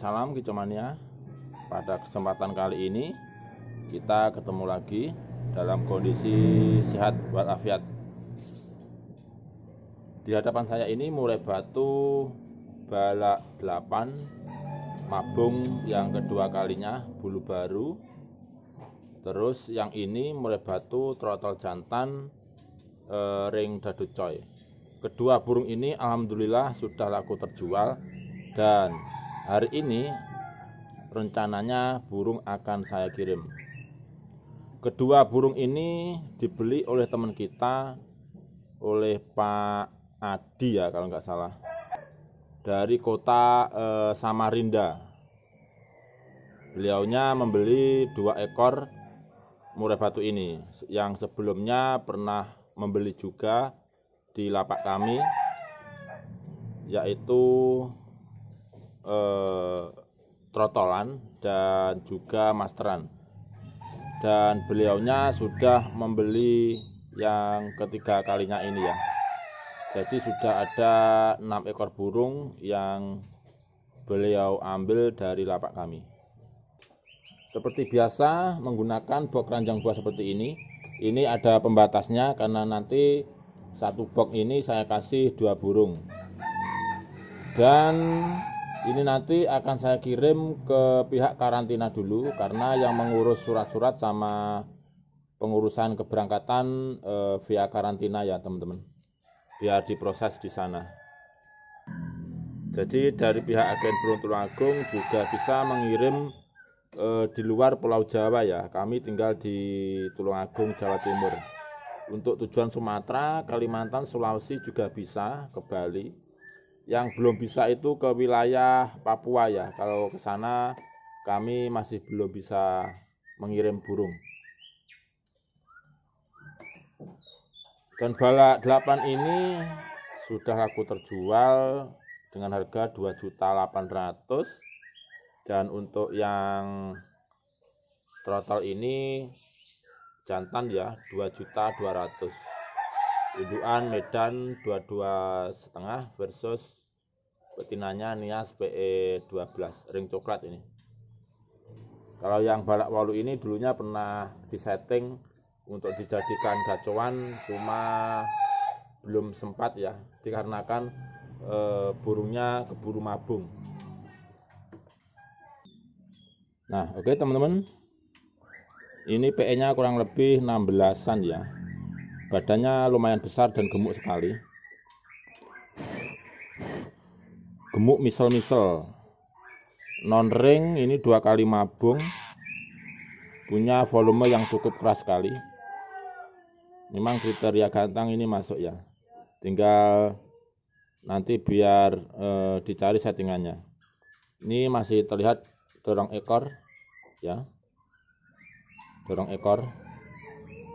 salam kicomania gitu, ya. pada kesempatan kali ini kita ketemu lagi dalam kondisi sehat walafiat di hadapan saya ini mulai batu balak 8 mabung yang kedua kalinya bulu baru terus yang ini mulai batu trotol jantan e, ring dadu coy kedua burung ini alhamdulillah sudah laku terjual dan Hari ini rencananya burung akan saya kirim. Kedua burung ini dibeli oleh teman kita oleh Pak Adi ya kalau nggak salah dari kota eh, Samarinda. Beliaunya membeli dua ekor murai batu ini yang sebelumnya pernah membeli juga di lapak kami yaitu eh, trotolan dan juga masteran dan beliaunya sudah membeli yang ketiga kalinya ini ya jadi sudah ada enam ekor burung yang beliau ambil dari lapak kami seperti biasa menggunakan box ranjang buah seperti ini ini ada pembatasnya karena nanti satu box ini saya kasih dua burung dan ini nanti akan saya kirim ke pihak karantina dulu karena yang mengurus surat-surat sama pengurusan keberangkatan eh, via karantina ya teman-teman biar diproses di sana jadi dari pihak agen Beruntung Agung juga bisa mengirim e, di luar Pulau Jawa ya kami tinggal di Tulungagung Jawa Timur untuk tujuan Sumatera Kalimantan Sulawesi juga bisa ke Bali yang belum bisa itu ke wilayah Papua ya. Kalau ke sana kami masih belum bisa mengirim burung. Dan balak 8 ini sudah laku terjual dengan harga 2.800 dan untuk yang trotol ini jantan ya 2.200. Induan Medan 22 setengah versus betinanya Nias PE12 ring coklat ini kalau yang balak walu ini dulunya pernah disetting untuk dijadikan gacoan cuma belum sempat ya dikarenakan e, burungnya keburu mabung nah oke okay, teman-teman ini PE nya kurang lebih 16an ya badannya lumayan besar dan gemuk sekali gemuk misel-misel non ring ini dua kali mabung punya volume yang cukup keras sekali memang kriteria gantang ini masuk ya tinggal nanti biar e, dicari settingannya ini masih terlihat dorong ekor ya dorong ekor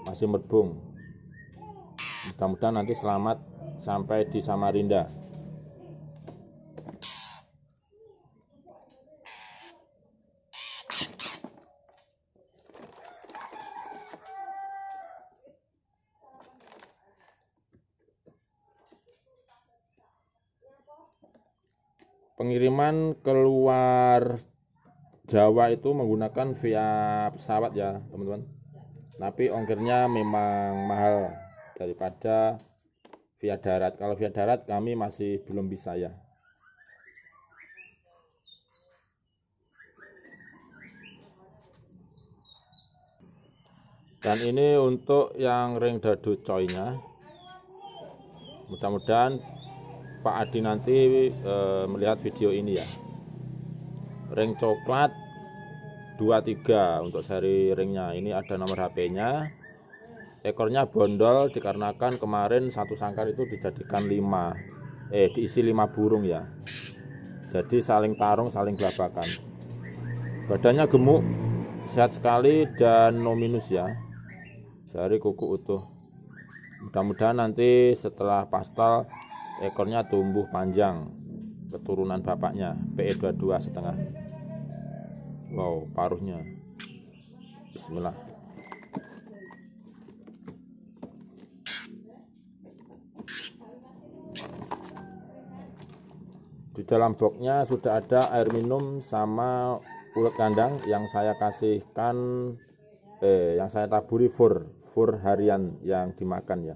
masih merbung mudah-mudahan nanti selamat sampai di Samarinda pengiriman keluar Jawa itu menggunakan via pesawat ya teman-teman tapi ongkirnya memang mahal daripada via darat kalau via darat kami masih belum bisa ya dan ini untuk yang ring dadu coynya mudah-mudahan Pak Adi nanti e, melihat video ini ya ring coklat 23 untuk seri ringnya ini ada nomor HP-nya ekornya bondol dikarenakan kemarin satu sangkar itu dijadikan 5 eh diisi 5 burung ya jadi saling tarung saling gelabakan badannya gemuk sehat sekali dan nominus ya sehari kuku utuh mudah-mudahan nanti setelah pastel ekornya tumbuh panjang keturunan bapaknya PE22 setengah wow paruhnya bismillah di dalam boxnya sudah ada air minum sama ulat kandang yang saya kasihkan eh yang saya taburi fur fur harian yang dimakan ya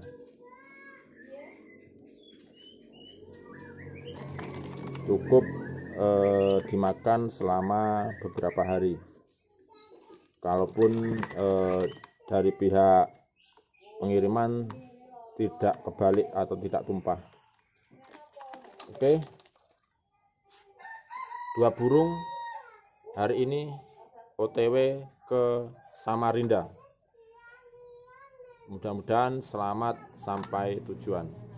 cukup eh, dimakan selama beberapa hari kalaupun eh, dari pihak pengiriman tidak kebalik atau tidak tumpah oke dua burung hari ini OTW ke Samarinda mudah-mudahan selamat sampai tujuan